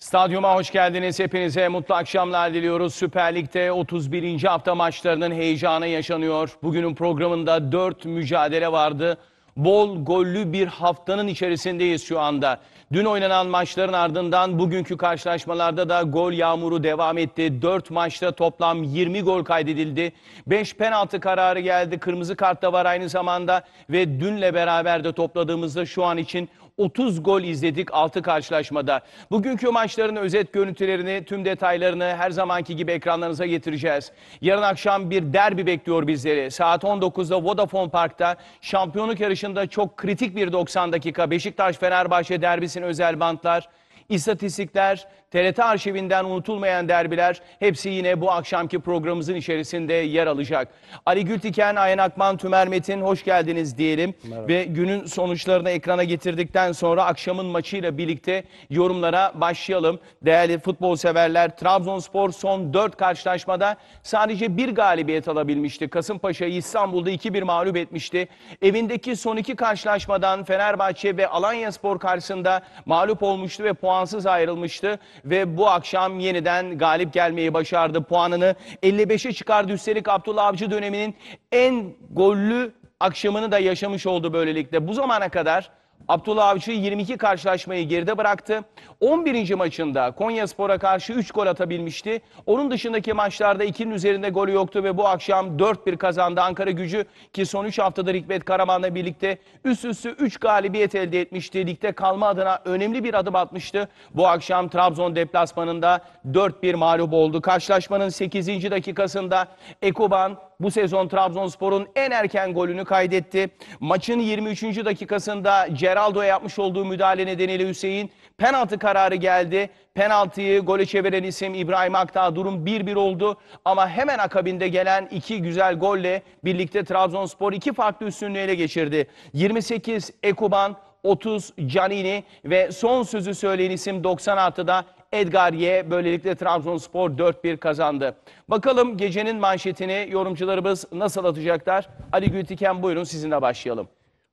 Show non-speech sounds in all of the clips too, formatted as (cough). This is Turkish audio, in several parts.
Stadyuma hoş geldiniz. Hepinize mutlu akşamlar diliyoruz. Süper Lig'de 31. hafta maçlarının heyecanı yaşanıyor. Bugünün programında 4 mücadele vardı. Bol gollü bir haftanın içerisindeyiz şu anda. Dün oynanan maçların ardından bugünkü karşılaşmalarda da gol yağmuru devam etti. 4 maçta toplam 20 gol kaydedildi. 5 penaltı kararı geldi. Kırmızı kart da var aynı zamanda ve dünle beraber de topladığımızda şu an için 30 gol izledik 6 karşılaşmada. Bugünkü maçların özet görüntülerini, tüm detaylarını her zamanki gibi ekranlarınıza getireceğiz. Yarın akşam bir derbi bekliyor bizleri. Saat 19'da Vodafone Park'ta şampiyonluk yarışında çok kritik bir 90 dakika Beşiktaş-Fenerbahçe derbisinin özel bantlar, istatistikler, TRT arşivinden unutulmayan derbiler hepsi yine bu akşamki programımızın içerisinde yer alacak. Ali Gültiken, Ayhan Akman, Tümer Metin hoş geldiniz diyelim. Merhaba. Ve günün sonuçlarını ekrana getirdikten sonra akşamın maçıyla birlikte yorumlara başlayalım. Değerli futbol severler, Trabzonspor son 4 karşılaşmada sadece bir galibiyet alabilmişti. Kasımpaşa'yı İstanbul'da 2-1 mağlup etmişti. Evindeki son iki karşılaşmadan Fenerbahçe ve Alanya Spor karşısında mağlup olmuştu ve puansız ayrılmıştı ve bu akşam yeniden galip gelmeyi başardı. Puanını 55'e çıkardı. Üstelik Abdullah Avcı döneminin en gollü akşamını da yaşamış oldu böylelikle. Bu zamana kadar Abdullah Avcı 22 karşılaşmayı geride bıraktı. 11. maçında Konyaspor'a karşı 3 gol atabilmişti. Onun dışındaki maçlarda 2'nin üzerinde golü yoktu ve bu akşam 4-1 kazandı Ankara gücü ki son 3 haftadır Hikmet Karaman'la birlikte üst üste 3 galibiyet elde etmişti. Ligde kalma adına önemli bir adım atmıştı. Bu akşam Trabzon deplasmanında 4-1 mağlup oldu. Karşılaşmanın 8. dakikasında Ekoban bu sezon Trabzonspor'un en erken golünü kaydetti. Maçın 23. dakikasında Geraldo'ya yapmış olduğu müdahale nedeniyle Hüseyin penaltı kararı geldi. Penaltıyı gole çeviren isim İbrahim Aktağ. Durum 1-1 oldu ama hemen akabinde gelen iki güzel golle birlikte Trabzonspor iki farklı üstünlüğü ele geçirdi. 28 Ekuban, 30 Canini ve son sözü söyleyen isim 96'da. Edgar Ye böylelikle Trabzonspor 4-1 kazandı. Bakalım gecenin manşetini yorumcularımız nasıl atacaklar? Ali Gültiken buyurun sizinle başlayalım.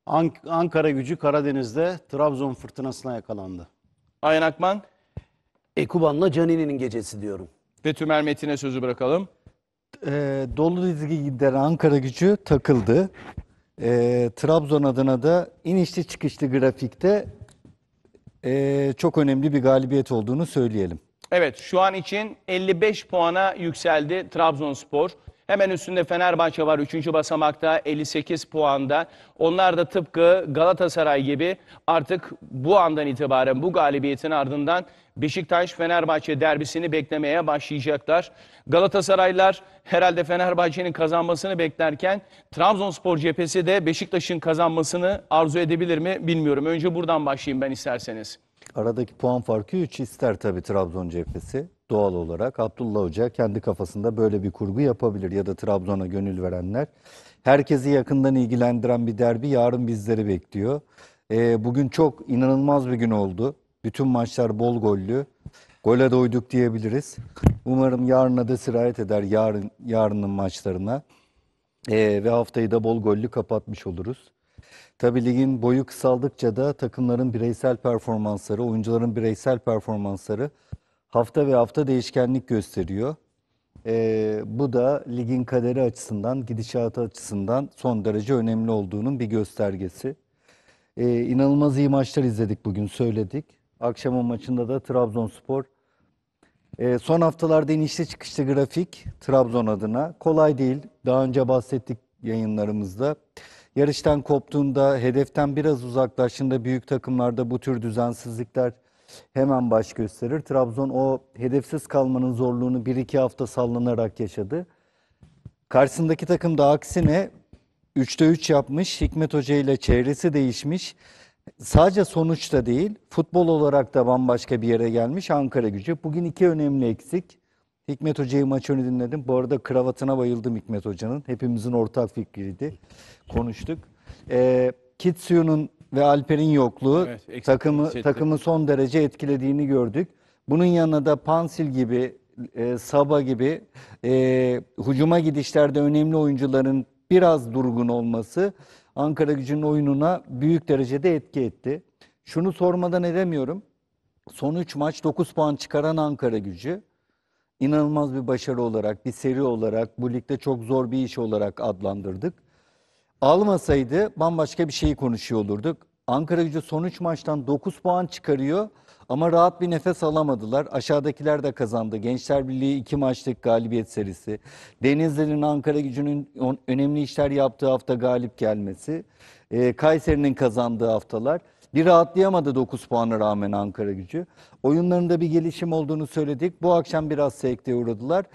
Ank Ankara gücü Karadeniz'de Trabzon fırtınasına yakalandı. Ayhan Akman Ekuban'la Canini'nin gecesi diyorum. ve Tümer Metin'e sözü bırakalım. Ee, dolu dizgi giden Ankara gücü takıldı. Ee, Trabzon adına da inişli çıkışlı grafikte e, çok önemli bir galibiyet olduğunu söyleyelim. Evet şu an için 55 puana yükseldi Trabzonspor. Hemen üstünde Fenerbahçe var 3. basamakta 58 puanda. Onlar da tıpkı Galatasaray gibi artık bu andan itibaren bu galibiyetin ardından Beşiktaş-Fenerbahçe derbisini beklemeye başlayacaklar. Galatasaraylar herhalde Fenerbahçe'nin kazanmasını beklerken Trabzonspor cephesi de Beşiktaş'ın kazanmasını arzu edebilir mi bilmiyorum. Önce buradan başlayayım ben isterseniz. Aradaki puan farkı 3 ister tabii Trabzon cephesi doğal olarak. Abdullah Hoca kendi kafasında böyle bir kurgu yapabilir ya da Trabzon'a gönül verenler. Herkesi yakından ilgilendiren bir derbi yarın bizleri bekliyor. Ee, bugün çok inanılmaz bir gün oldu. Bütün maçlar bol gollü. Gole doyduk diyebiliriz. Umarım yarına da sirayet eder yarın yarının maçlarına. Ee, ve haftayı da bol gollü kapatmış oluruz. Tabi ligin boyu kısaldıkça da takımların bireysel performansları, oyuncuların bireysel performansları hafta ve hafta değişkenlik gösteriyor. Ee, bu da ligin kaderi açısından, gidişatı açısından son derece önemli olduğunun bir göstergesi. Ee, inanılmaz iyi maçlar izledik bugün söyledik. Akşamın maçında da Trabzonspor. E, son haftalarda inişli çıkışlı grafik Trabzon adına. Kolay değil. Daha önce bahsettik yayınlarımızda. Yarıştan koptuğunda, hedeften biraz uzaklaştığında büyük takımlarda bu tür düzensizlikler hemen baş gösterir. Trabzon o hedefsiz kalmanın zorluğunu bir iki hafta sallanarak yaşadı. Karşısındaki takım da aksine 3'te 3 yapmış. Hikmet Hoca ile çevresi değişmiş sadece sonuçta değil, futbol olarak da bambaşka bir yere gelmiş Ankara gücü. Bugün iki önemli eksik. Hikmet Hoca'yı maç önü dinledim. Bu arada kravatına bayıldım Hikmet Hoca'nın. Hepimizin ortak fikriydi. Konuştuk. Ee, Kitsu'nun ve Alper'in yokluğu evet, takımı hissettim. takımı son derece etkilediğini gördük. Bunun yanına da Pansil gibi, e, Saba gibi e, hücuma gidişlerde önemli oyuncuların biraz durgun olması Ankara gücünün oyununa büyük derecede etki etti. Şunu sormadan edemiyorum. Son 3 maç 9 puan çıkaran Ankara gücü inanılmaz bir başarı olarak, bir seri olarak, bu ligde çok zor bir iş olarak adlandırdık. Almasaydı bambaşka bir şeyi konuşuyor olurduk. Ankara gücü son 3 maçtan 9 puan çıkarıyor ama rahat bir nefes alamadılar. Aşağıdakiler de kazandı. Gençler Birliği 2 maçlık galibiyet serisi. Denizli'nin Ankara gücünün önemli işler yaptığı hafta galip gelmesi. E, Kayseri'nin kazandığı haftalar. Bir rahatlayamadı 9 puana rağmen Ankara gücü. Oyunlarında bir gelişim olduğunu söyledik. Bu akşam biraz sekteye uğradılar.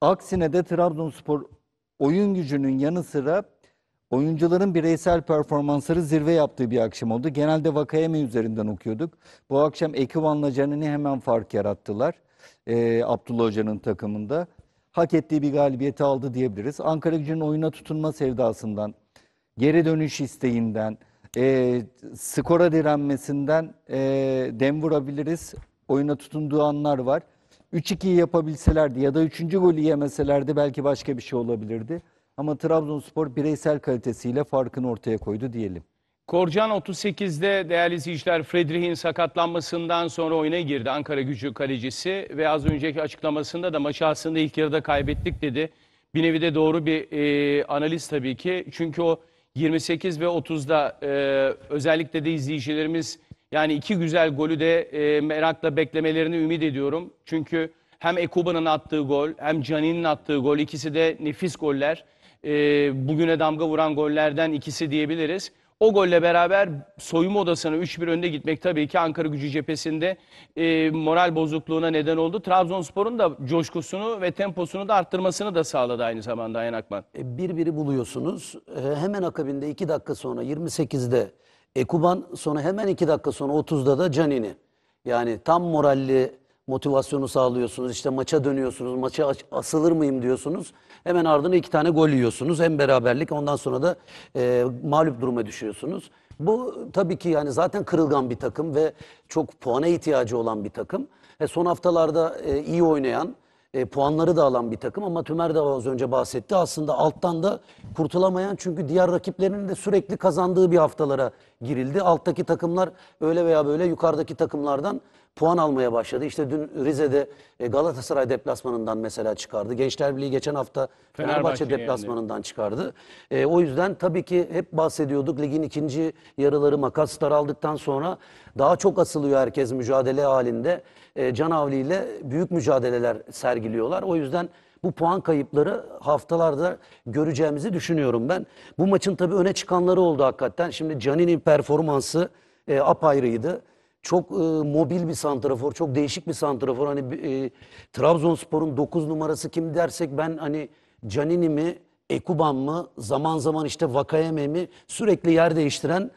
Aksine de Trabzonspor oyun gücünün yanı sıra Oyuncuların bireysel performansları zirve yaptığı bir akşam oldu. Genelde Vakayeme üzerinden okuyorduk. Bu akşam Ekivan'la Canini hemen fark yarattılar. Ee, Abdullah Hoca'nın takımında. Hak ettiği bir galibiyeti aldı diyebiliriz. Ankara gücünün oyuna tutunma sevdasından, geri dönüş isteğinden, e, skora direnmesinden e, dem vurabiliriz. Oyuna tutunduğu anlar var. 3-2'yi yapabilselerdi ya da 3. golü yemeselerdi belki başka bir şey olabilirdi. Ama Trabzonspor bireysel kalitesiyle farkını ortaya koydu diyelim. Korcan 38'de değerli izleyiciler Fredrih'in sakatlanmasından sonra oyuna girdi Ankara gücü kalecisi ve az önceki açıklamasında da maçı aslında ilk yarıda kaybettik dedi. Bir nevi de doğru bir e, analiz tabii ki çünkü o 28 ve 30'da e, özellikle de izleyicilerimiz yani iki güzel golü de e, merakla beklemelerini ümit ediyorum. Çünkü hem Ekuba'nın attığı gol hem Canin'in attığı gol ikisi de nefis goller e, bugüne damga vuran gollerden ikisi diyebiliriz. O golle beraber soyunma odasına 3-1 önde gitmek tabii ki Ankara gücü cephesinde e, moral bozukluğuna neden oldu. Trabzonspor'un da coşkusunu ve temposunu da arttırmasını da sağladı aynı zamanda Ayhan Akman. E, Birbiri buluyorsunuz. E, hemen akabinde 2 dakika sonra 28'de Ekuban sonra hemen 2 dakika sonra 30'da da Canini. Yani tam moralli motivasyonu sağlıyorsunuz. İşte maça dönüyorsunuz. Maça asılır mıyım diyorsunuz. Hemen ardına iki tane gol yiyorsunuz. Hem beraberlik ondan sonra da e, mağlup duruma düşüyorsunuz. Bu tabii ki yani zaten kırılgan bir takım ve çok puana ihtiyacı olan bir takım. E, son haftalarda e, iyi oynayan, e, puanları da alan bir takım ama Tümer de az önce bahsetti. Aslında alttan da kurtulamayan çünkü diğer rakiplerinin de sürekli kazandığı bir haftalara girildi. Alttaki takımlar öyle veya böyle yukarıdaki takımlardan puan almaya başladı. İşte dün Rize'de e, Galatasaray deplasmanından mesela çıkardı. Gençler Birliği geçen hafta Fenerbahçe, Fenerbahçe deplasmanından yani. çıkardı. E, o yüzden tabii ki hep bahsediyorduk ligin ikinci yarıları makas daraldıktan sonra daha çok asılıyor herkes mücadele halinde. E, Canavli ile büyük mücadeleler sergiliyorlar. O yüzden bu puan kayıpları haftalarda göreceğimizi düşünüyorum ben. Bu maçın tabii öne çıkanları oldu hakikaten. Şimdi Canini'nin performansı e, apayrıydı. Çok e, mobil bir santrafor, çok değişik bir santrafor. Hani e, Trabzonspor'un 9 numarası kim dersek ben hani Canini mi, Ekuban mı, zaman zaman işte Vakayeme mi sürekli yer değiştiren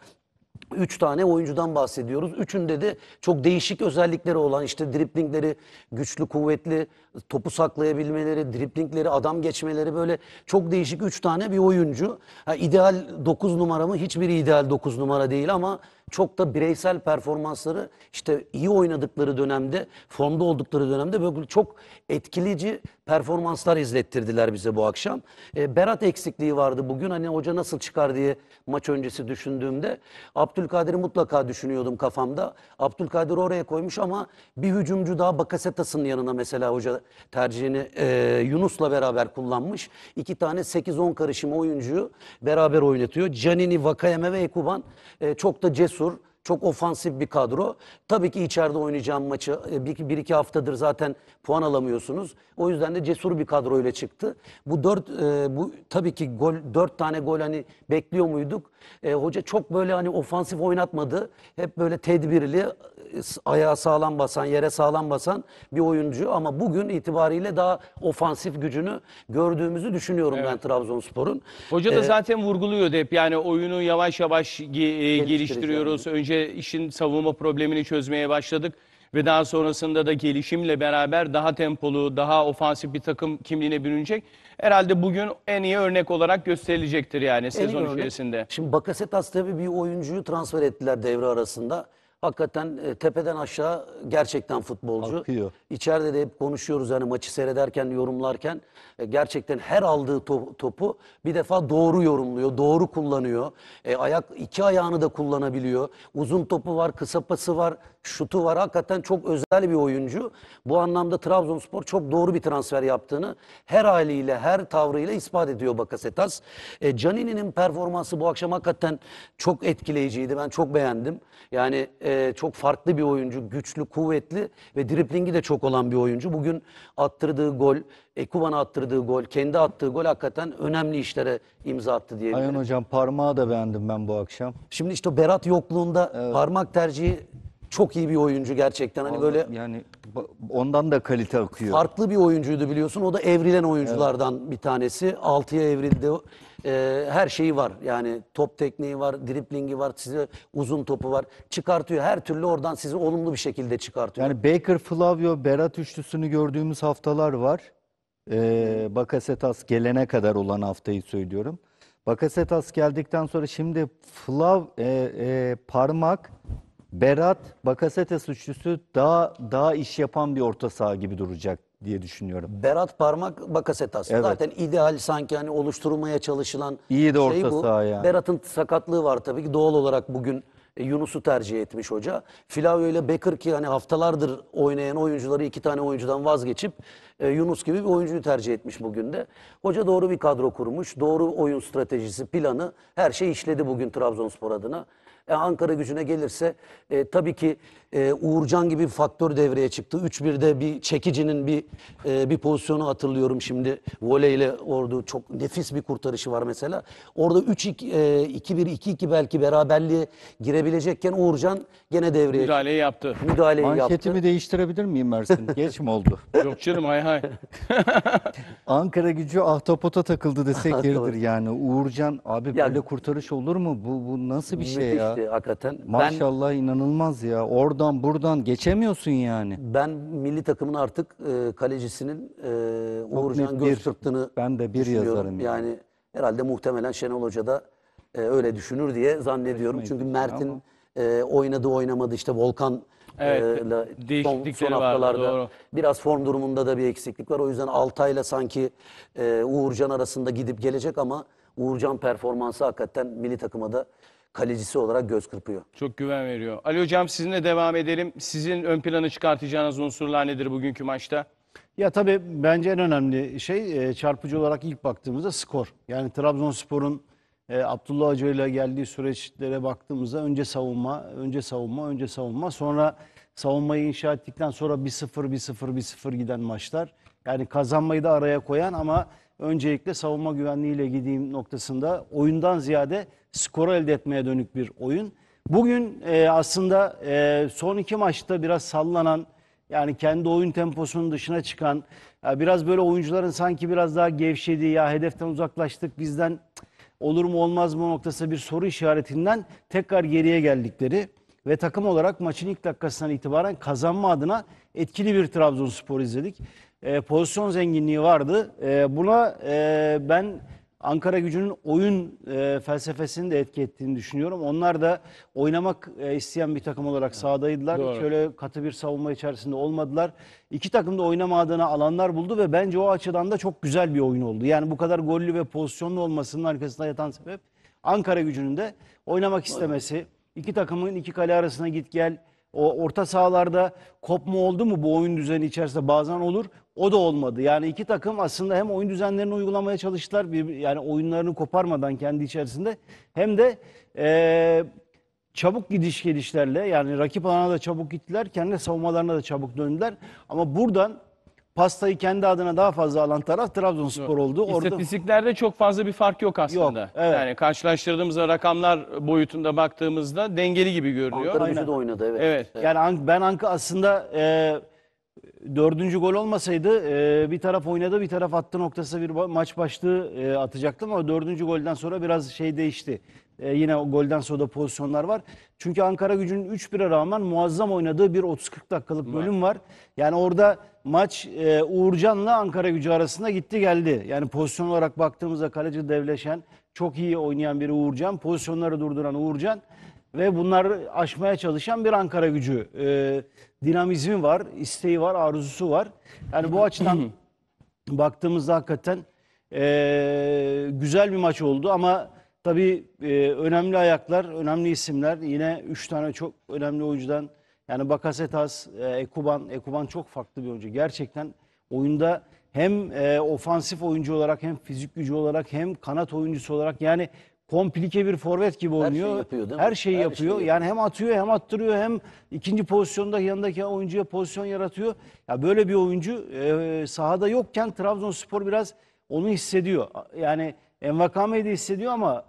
3 tane oyuncudan bahsediyoruz. Üçünde de çok değişik özellikleri olan işte driplingleri güçlü, kuvvetli, topu saklayabilmeleri, driplingleri, adam geçmeleri böyle çok değişik 3 tane bir oyuncu. Ha, ideal 9 numara mı? Hiçbiri ideal 9 numara değil ama çok da bireysel performansları işte iyi oynadıkları dönemde, formda oldukları dönemde böyle çok etkileyici performanslar izlettirdiler bize bu akşam. E, Berat eksikliği vardı bugün hani hoca nasıl çıkar diye maç öncesi düşündüğümde Abdülkadir'i mutlaka düşünüyordum kafamda. Abdülkadir oraya koymuş ama bir hücumcu daha Bakasetas'ın yanına mesela hoca tercihini e, Yunus'la beraber kullanmış. İki tane 8-10 karışımı oyuncuyu beraber oynatıyor. Canini, Vakayeme ve Ekuban e, çok da cesur cesur, çok ofansif bir kadro. Tabii ki içeride oynayacağım maçı e, bir, bir iki haftadır zaten puan alamıyorsunuz. O yüzden de cesur bir kadro ile çıktı. Bu dört e, bu tabii ki gol dört tane gol hani bekliyor muyduk? E, hoca çok böyle hani ofansif oynatmadı. Hep böyle tedbirli ayağa sağlam basan, yere sağlam basan bir oyuncu ama bugün itibariyle daha ofansif gücünü gördüğümüzü düşünüyorum ben Trabzonspor'un. Hoca da Ee, zaten vurguluyor hep yani oyunu yavaş yavaş ge- e, geliştiriyoruz. Önce işin savunma problemini çözmeye başladık ve daha sonrasında da gelişimle beraber daha tempolu, daha ofansif bir takım kimliğine bürünecek. Herhalde bugün en iyi örnek olarak gösterilecektir yani En sezon içerisinde. Şimdi Bakasetas tabii bir oyuncuyu transfer ettiler devre arasında. Hakikaten e, tepeden aşağı gerçekten futbolcu. Akıyor. İçeride de hep konuşuyoruz hani maçı seyrederken, yorumlarken e, gerçekten her aldığı topu bir defa doğru yorumluyor, doğru kullanıyor. E, ayak iki ayağını da kullanabiliyor. Uzun topu var, kısa pası var, şutu var. Hakikaten çok özel bir oyuncu. Bu anlamda Trabzonspor çok doğru bir transfer yaptığını her haliyle, her tavrıyla ispat ediyor Bakasetas. E, Canini'nin performansı bu akşam hakikaten çok etkileyiciydi. Ben çok beğendim. Yani e, çok farklı bir oyuncu. Güçlü, kuvvetli ve driplingi de çok olan bir oyuncu. Bugün attırdığı gol, Ekuban'a attırdığı gol, kendi attığı gol hakikaten önemli işlere imza attı diye. Ayhan Hocam parmağı da beğendim ben bu akşam. Şimdi işte Berat yokluğunda evet. parmak tercihi çok iyi bir oyuncu gerçekten. Hani böyle yani ondan da kalite akıyor. farklı bir oyuncuydu biliyorsun. O da evrilen oyunculardan bir tanesi. Altıya evrildi. Ee, her şeyi var. Yani top tekniği var, driplingi var, size uzun topu var. Çıkartıyor. Her türlü oradan sizi olumlu bir şekilde çıkartıyor. Yani Baker, Flavio, Berat üçlüsünü gördüğümüz haftalar var. Ee, Bakasetas gelene kadar olan haftayı söylüyorum. Bakasetas geldikten sonra şimdi Flav e, e, parmak Berat Bakasete suçlusu daha daha iş yapan bir orta saha gibi duracak diye düşünüyorum. Berat Parmak Bakaset aslında. Evet. Zaten ideal sanki hani oluşturmaya çalışılan İyi de şey orta şey bu. saha yani. Berat'ın sakatlığı var tabii ki doğal olarak bugün e, Yunus'u tercih etmiş hoca. Filavio ile Becker ki hani haftalardır oynayan oyuncuları iki tane oyuncudan vazgeçip e, Yunus gibi bir oyuncuyu tercih etmiş bugün de. Hoca doğru bir kadro kurmuş. Doğru oyun stratejisi, planı her şey işledi bugün Trabzonspor adına. E, Ankara gücüne gelirse e, tabii ki e, Uğurcan gibi bir faktör devreye çıktı. 3-1'de bir çekicinin bir e, bir pozisyonu hatırlıyorum şimdi. Voleyle ordu çok nefis bir kurtarışı var mesela. Orada 3-2 e, 2-1 2-2 belki beraberliğe girebilecekken Uğurcan gene devreye Müdahaleyi yaptı. müdahaleyi yaptı. Anketimi değiştirebilir miyim Mersin? (laughs) Geç mi oldu? Yok canım hay hay. (laughs) Ankara gücü ahtapota takıldı desek (laughs) yeridir yani. Uğurcan abi Ya- böyle kurtarış olur mu? Bu, bu nasıl bir şey ya? geçti hakikaten. Maşallah ben, inanılmaz ya. Oradan buradan geçemiyorsun yani. Ben milli takımın artık e, kalecisinin e, Uğurcan göz Ben de bir yazarım. Yani. yani herhalde muhtemelen Şenol Hoca da e, öyle düşünür diye zannediyorum. Kesinlikle Çünkü Mert'in e, oynadı oynamadı işte Volkan e, evet, son, son haftalarda vardı, doğru. biraz form durumunda da bir eksiklik var. O yüzden Altay'la sanki e, Uğurcan arasında gidip gelecek ama Uğurcan performansı hakikaten milli takıma da kalecisi olarak göz kırpıyor. Çok güven veriyor. Ali Hocam sizinle devam edelim. Sizin ön planı çıkartacağınız unsurlar nedir bugünkü maçta? Ya tabii bence en önemli şey e, çarpıcı olarak ilk baktığımızda skor. Yani Trabzonspor'un e, Abdullah Hoca ile geldiği süreçlere baktığımızda önce savunma, önce savunma, önce savunma. Sonra savunmayı inşa ettikten sonra 1-0, 1-0, 1-0 giden maçlar. Yani kazanmayı da araya koyan ama öncelikle savunma güvenliğiyle gideyim noktasında oyundan ziyade skoru elde etmeye dönük bir oyun. Bugün e, aslında e, son iki maçta biraz sallanan yani kendi oyun temposunun dışına çıkan ya biraz böyle oyuncuların sanki biraz daha gevşediği ya hedeften uzaklaştık bizden olur mu olmaz mı noktası bir soru işaretinden tekrar geriye geldikleri ve takım olarak maçın ilk dakikasından itibaren kazanma adına etkili bir Trabzonspor izledik e, pozisyon zenginliği vardı. E, buna e, ben Ankara gücünün oyun e, felsefesini de etki ettiğini düşünüyorum. Onlar da oynamak e, isteyen bir takım olarak sahadaydılar. Doğru. Şöyle katı bir savunma içerisinde olmadılar. İki takım da oynamadığına alanlar buldu ve bence o açıdan da çok güzel bir oyun oldu. Yani bu kadar gollü ve pozisyonlu olmasının arkasında yatan sebep Ankara gücünün de oynamak istemesi. İki takımın iki kale arasına git gel. O orta sahalarda kopma oldu mu bu oyun düzeni içerisinde bazen olur. O da olmadı. Yani iki takım aslında hem oyun düzenlerini uygulamaya çalıştılar. Bir, yani oyunlarını koparmadan kendi içerisinde. Hem de e, çabuk gidiş gelişlerle yani rakip alana da çabuk gittiler. Kendi savunmalarına da çabuk döndüler. Ama buradan pastayı kendi adına daha fazla alan taraf Trabzonspor oldu. Orada... İstatistiklerde çok fazla bir fark yok aslında. Yok, evet. Yani karşılaştırdığımız rakamlar boyutunda baktığımızda dengeli gibi görünüyor. Ankara Aynen. da oynadı evet. evet. Yani ben Anka aslında... E, dördüncü gol olmasaydı e, bir taraf oynadı bir taraf attı noktası bir maç başlığı e, atacaktım ama dördüncü golden sonra biraz şey değişti. E, yine o golden sonra da pozisyonlar var. Çünkü Ankara gücünün 3-1'e rağmen muazzam oynadığı bir 30-40 dakikalık bölüm var. Yani orada maç e, Uğurcan'la Ankara gücü arasında gitti geldi. Yani pozisyon olarak baktığımızda kaleci devleşen çok iyi oynayan biri Uğurcan. Pozisyonları durduran Uğurcan ve bunları aşmaya çalışan bir Ankara gücü e, dinamizmi var, isteği var, arzusu var. Yani bu açıdan (clears throat) baktığımızda hakikaten e, güzel bir maç oldu ama tabii e, önemli ayaklar, önemli isimler yine 3 tane çok önemli oyuncudan yani Bakasetas, e, Ekuban, Ekuban çok farklı bir oyuncu. Gerçekten oyunda hem e, ofansif oyuncu olarak hem fizik gücü olarak hem kanat oyuncusu olarak yani komplike bir forvet gibi oynuyor. Her şeyi yapıyor değil mi? Her şeyi Her yapıyor. Şeyi yani hem atıyor hem attırıyor hem ikinci pozisyonda yanındaki oyuncuya pozisyon yaratıyor. Ya böyle bir oyuncu e, sahada yokken Trabzonspor biraz onu hissediyor. Yani Envakame'yi de hissediyor ama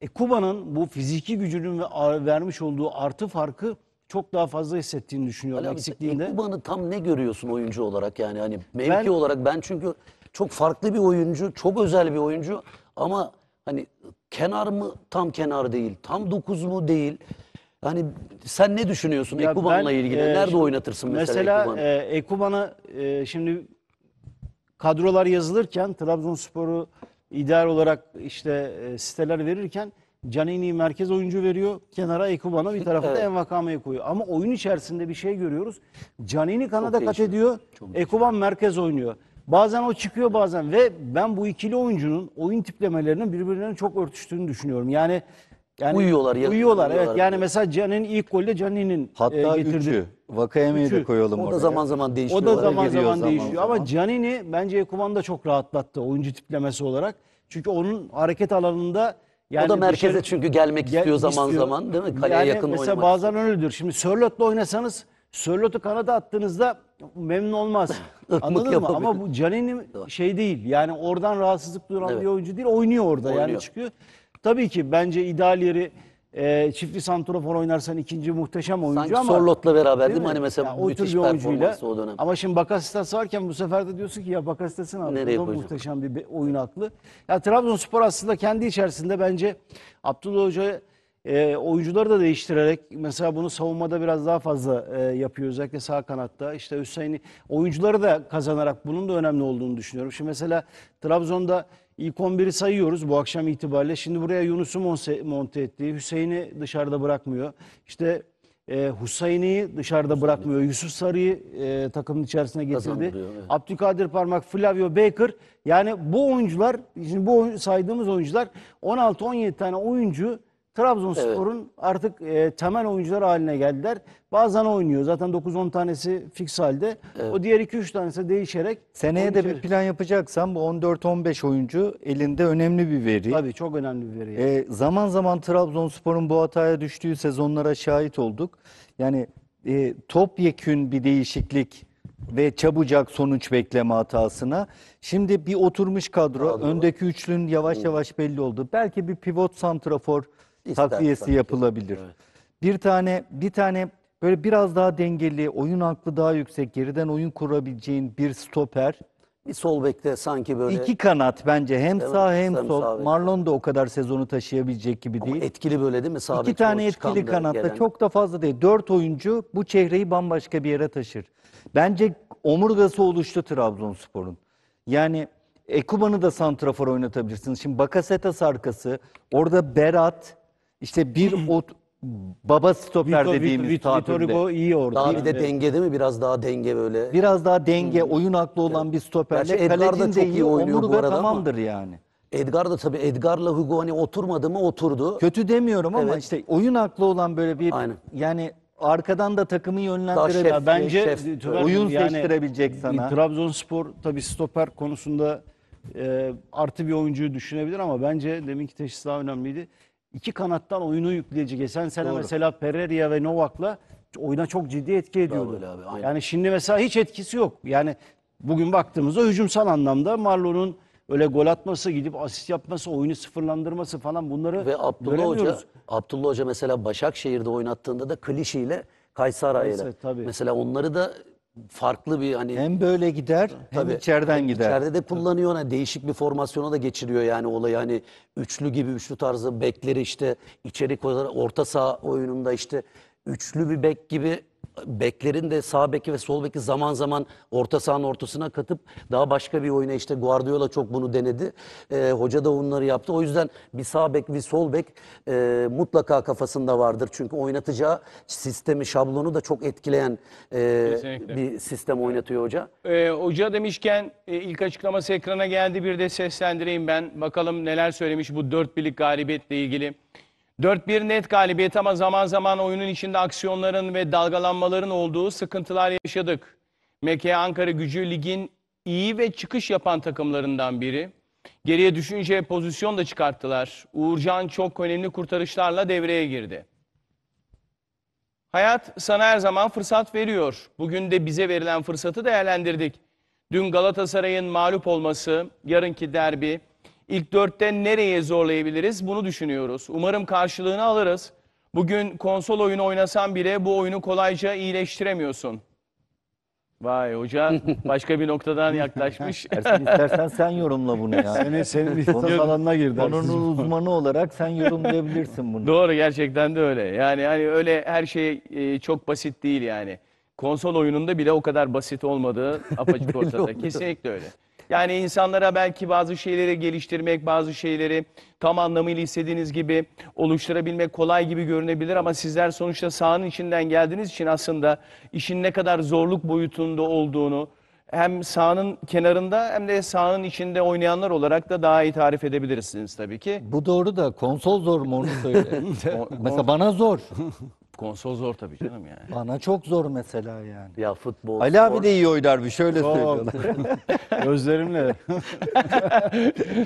e, Kuba'nın bu fiziki gücünün ve vermiş olduğu artı farkı çok daha fazla hissettiğini düşünüyorum eksikliğinde. E, Kuba'nı tam ne görüyorsun oyuncu olarak yani hani mevki ben, olarak ben çünkü çok farklı bir oyuncu, çok özel bir oyuncu ama Hani kenar mı tam kenar değil, tam dokuz mu değil. Hani sen ne düşünüyorsun Ekuban'la ilgili? e, Nerede oynatırsın mesela, Ekuban'ı? Mesela Ekuban'ı e, e, şimdi kadrolar yazılırken Trabzonspor'u ideal olarak işte e, siteler verirken Canini merkez oyuncu veriyor. Kenara Ekuban'a bir tarafta Evet. Envakame'yi koyuyor. Ama oyun içerisinde bir şey görüyoruz. Canini kanada kat ediyor. Ekuban merkez oynuyor. Bazen o çıkıyor bazen ve ben bu ikili oyuncunun oyun tiplemelerinin birbirlerinin çok örtüştüğünü düşünüyorum. Yani yani uyuyorlar ya. Uyuyorlar evet. Uyuyorlar. Yani mesela Can'ın ilk golde Can'ın e, Hatta e, getirdi. üçü. Vakayeme'yi de koyalım o oraya. O da zaman zaman değişiyor. O da zaman zaman değişiyor. Zaman. Ama Canini bence Ekuban da çok rahatlattı oyuncu tiplemesi olarak. Çünkü onun hareket alanında yani o da merkeze dışarı, çünkü gelmek gel, istiyor zaman zaman değil mi? Kaleye yani yakın mesela oynamak. Mesela bazen öyledir. Şimdi Sörlot'la oynasanız Sörlot'u kanada attığınızda memnun olmaz. (laughs) Anladın mı? Ama bu Canini şey değil. Yani oradan rahatsızlık duran evet. bir oyuncu değil. Oynuyor orada oynuyor. yani çıkıyor. Tabii ki bence ideal yeri e, çiftli santrafor oynarsan ikinci muhteşem oyuncu Sanki ama... Sorlot'la beraber değil, mi? Hani mesela yani müthiş bir oyuncuyla, o dönem. Ama şimdi Bakasitas varken bu sefer de diyorsun ki ya Bakasitas'ın aklı muhteşem bir oyun aklı. Ya Trabzonspor aslında kendi içerisinde bence Abdullah Hoca'ya e, oyuncuları da değiştirerek mesela bunu savunmada biraz daha fazla e, yapıyor özellikle sağ kanatta. İşte Hüseyin'i oyuncuları da kazanarak bunun da önemli olduğunu düşünüyorum. Şimdi mesela Trabzon'da ilk 11'i sayıyoruz bu akşam itibariyle. Şimdi buraya Yunus'u monte etti. Hüseyin'i dışarıda bırakmıyor. İşte e, Hüseyin'i dışarıda bırakmıyor. Yusuf Sarı'yı e, takımın içerisine getirdi. Evet. Abdülkadir Parmak, Flavio Baker. Yani bu oyuncular, şimdi bu oyun, saydığımız oyuncular 16-17 tane oyuncu Trabzonspor'un evet. artık e, temel oyuncular haline geldiler. Bazen oynuyor. Zaten 9-10 tanesi fix halde. Evet. O diğer 2-3 tanesi değişerek. Seneye de bir plan yapacaksan bu 14-15 oyuncu elinde önemli bir veri. Tabii çok önemli bir veri. Yani. E, zaman zaman Trabzonspor'un bu hataya düştüğü sezonlara şahit olduk. Yani e, yekün bir değişiklik ve çabucak sonuç bekleme hatasına. Şimdi bir oturmuş kadro, Kadrolar. öndeki üçlünün yavaş yavaş belli oldu. Belki bir pivot santrafor takviyesi yapılabilir. Evet. Bir tane bir tane böyle biraz daha dengeli, oyun aklı daha yüksek, geriden oyun kurabileceğin bir stoper. Bir sol bekte sanki böyle. İki kanat bence hem değil sağ hem sol. Sağ Marlon da o kadar sezonu taşıyabilecek gibi değil. Ama etkili böyle değil mi? Sağ İki tane etkili kanatta çok da fazla değil. Dört oyuncu bu çehreyi bambaşka bir yere taşır. Bence omurgası oluştu Trabzonspor'un. Yani Ekuban'ı da santrafor oynatabilirsiniz. Şimdi Bakasetas arkası, orada Berat, işte bir (clears throat) ot baba stoper Vito, dediğimiz Vito, Vitor tatilde. Hugo iyi orada. Daha bir de dengede mi biraz daha denge böyle? Biraz daha denge, hmm. oyun aklı olan bir Gerçi stoperle Edgar da çok iyi oynuyor bu arada ama- tamamdır yani. Edgar da tabii Edgar'la Hugo hani oturmadı mı oturdu. Kötü demiyorum ama Evet. işte oyun aklı olan böyle bir Aynen. yani arkadan da takımı yönlendirebilen şef- bence şef, Tüver- e, oyun seçtirebilecek sana. Trabzonspor tabii stoper konusunda e, artı bir oyuncuyu düşünebilir ama bence deminki teşhis daha önemliydi iki kanattan oyunu yükleyici. Geçen sene Doğru. mesela Pereira ve Novak'la oyuna çok ciddi etki ediyordu. abi, yani şimdi mesela hiç etkisi yok. Yani bugün baktığımızda hücumsal anlamda Marlon'un öyle gol atması, gidip asist yapması, oyunu sıfırlandırması falan bunları Ve Abdullah Hoca, Abdullah Hoca mesela Başakşehir'de oynattığında da klişeyle Kayseri'yle ile. Mesela onları da farklı bir hani Hem böyle gider hem içeriden gider. İçeride de kullanıyor. Hani değişik bir formasyona da geçiriyor yani olayı. Hani üçlü gibi üçlü tarzı bekleri işte içerik olarak orta saha oyununda işte üçlü bir bek gibi beklerin de sağ beki ve sol beki zaman zaman orta sahanın ortasına katıp daha başka bir oyuna işte Guardiola çok bunu denedi. E, hoca da onları yaptı. O yüzden bir sağ bek bir sol bek e, mutlaka kafasında vardır. Çünkü oynatacağı sistemi, şablonu da çok etkileyen e, bir sistem oynatıyor hoca. E, hoca demişken e, ilk açıklaması ekrana geldi. Bir de seslendireyim ben. Bakalım neler söylemiş bu dört birlik galibiyetle ilgili. 4-1 net galibiyet ama zaman zaman oyunun içinde aksiyonların ve dalgalanmaların olduğu sıkıntılar yaşadık. MK e Ankara gücü ligin iyi ve çıkış yapan takımlarından biri. Geriye düşünce pozisyon da çıkarttılar. Uğurcan çok önemli kurtarışlarla devreye girdi. Hayat sana her zaman fırsat veriyor. Bugün de bize verilen fırsatı değerlendirdik. Dün Galatasaray'ın mağlup olması, yarınki derbi, İlk dörtte nereye zorlayabiliriz bunu düşünüyoruz. Umarım karşılığını alırız. Bugün konsol oyunu oynasan bile bu oyunu kolayca iyileştiremiyorsun. Vay hoca (laughs) başka bir noktadan yaklaşmış. (laughs) İstersen sen yorumla bunu ya. Senin, senin lisans alanına girdi. Onun uzmanı olarak sen yorumlayabilirsin bunu. Doğru gerçekten de öyle. Yani hani öyle her şey e, çok basit değil yani. Konsol oyununda bile o kadar basit olmadı (laughs) apaçık ortada. Kesinlikle öyle. Yani insanlara belki bazı şeyleri geliştirmek, bazı şeyleri tam anlamıyla istediğiniz gibi oluşturabilmek kolay gibi görünebilir ama sizler sonuçta sahanın içinden geldiğiniz için aslında işin ne kadar zorluk boyutunda olduğunu hem sahanın kenarında hem de sahanın içinde oynayanlar olarak da daha iyi tarif edebilirsiniz tabii ki. Bu doğru da konsol zor mu onu söyle. (laughs) Mesela bana zor. (laughs) Konsol zor tabii canım yani. Bana çok zor mesela yani. Ya futbol, Ali spor. abi de iyi oynar bir şöyle söylüyorlar. (laughs) Gözlerimle. (laughs)